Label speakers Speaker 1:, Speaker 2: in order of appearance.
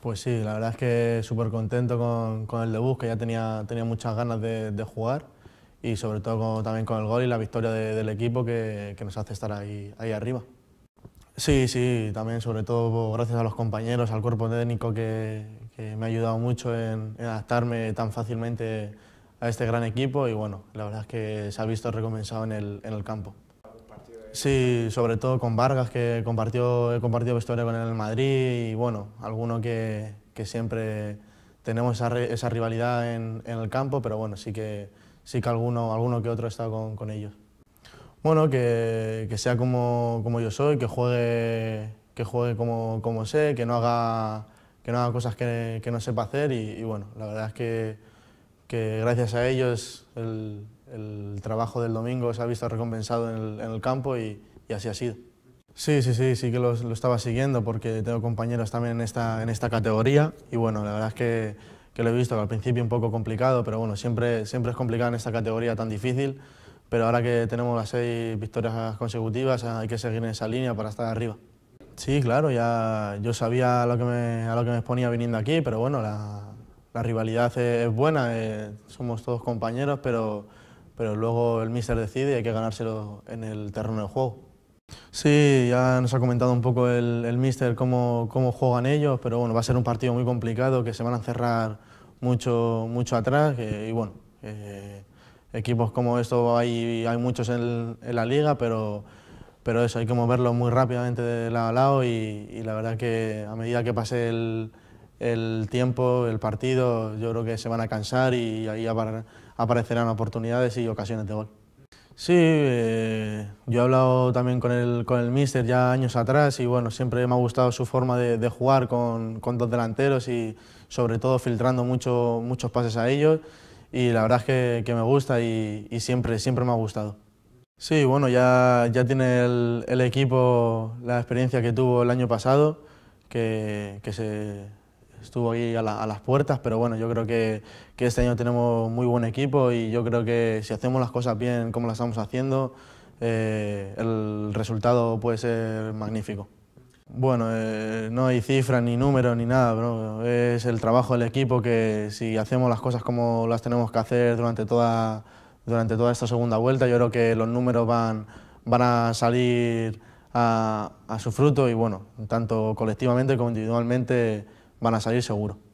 Speaker 1: Pues sí, la verdad es que súper contento con, con, el debut, que ya tenía, tenía muchas ganas de, jugar y sobre todo también con el gol y la victoria del equipo que, nos hace estar ahí, arriba. Sí, sí, también sobre todo gracias a los compañeros, al cuerpo técnico que, me ha ayudado mucho en, adaptarme tan fácilmente a este gran equipo y bueno, la verdad es que se ha visto recompensado en el campo. Sí, sobre todo con Vargas, que compartió, he compartido vestuario con él el Madrid y bueno, alguno que, siempre tenemos esa, rivalidad en, el campo, pero bueno, sí que, sí que alguno, alguno que otro está con, con ellos. Bueno, que, sea como, yo soy, que juegue, que juegue como, como sé, que no haga, que no haga cosas que, no sepa hacer y, bueno, la verdad es que, que gracias a ellos el trabajo del domingo se ha visto recompensado en el, campo y, así ha sido. Sí, sí, sí, sí que lo estaba siguiendo porque tengo compañeros también en esta, en esta categoría y bueno, la verdad es que, que lo he visto, al principio un poco complicado, pero bueno, siempre, siempre es complicado en esta categoría tan difícil, pero ahora que tenemos las seis victorias consecutivas hay que seguir en esa línea para estar arriba. Sí, claro, ya yo sabía a lo que me, lo que me exponía viniendo aquí, pero bueno, la, rivalidad es, buena, eh, somos todos compañeros, pero pero luego el míster decide y hay que ganárselo en el terreno de juego. Sí, ya nos ha comentado un poco el, el míster cómo, cómo, juegan ellos, pero bueno, va a ser un partido muy complicado, que se van a cerrar mucho, mucho atrás y bueno, eh, equipos como esto hay, hay muchos en, la liga, pero, pero eso, hay que moverlo muy rápidamente de lado a lado y, la verdad que a medida que pase el, tiempo, el partido, yo creo que se van a cansar y ahí para aparecerán oportunidades y ocasiones de gol. Sí, eh, yo he hablado también con el, con el míster ya años atrás y bueno, siempre me ha gustado su forma de, jugar con, con, dos delanteros y sobre todo filtrando mucho, muchos pases a ellos y la verdad es que, me gusta y, siempre, siempre me ha gustado. Sí, bueno, ya, ya tiene el, el equipo la experiencia que tuvo el año pasado, que, que se, estuvo ahí a, las puertas, pero bueno, yo creo que, este año tenemos muy buen equipo y yo creo que si hacemos las cosas bien como las estamos haciendo, eh, el resultado puede ser magnífico. Bueno, eh, no hay cifras ni números ni nada, bro. es el trabajo del equipo que si hacemos las cosas como las tenemos que hacer durante toda, durante toda esta segunda vuelta, yo creo que los números van, van a salir a su fruto y bueno, tanto colectivamente como individualmente van a salir seguro.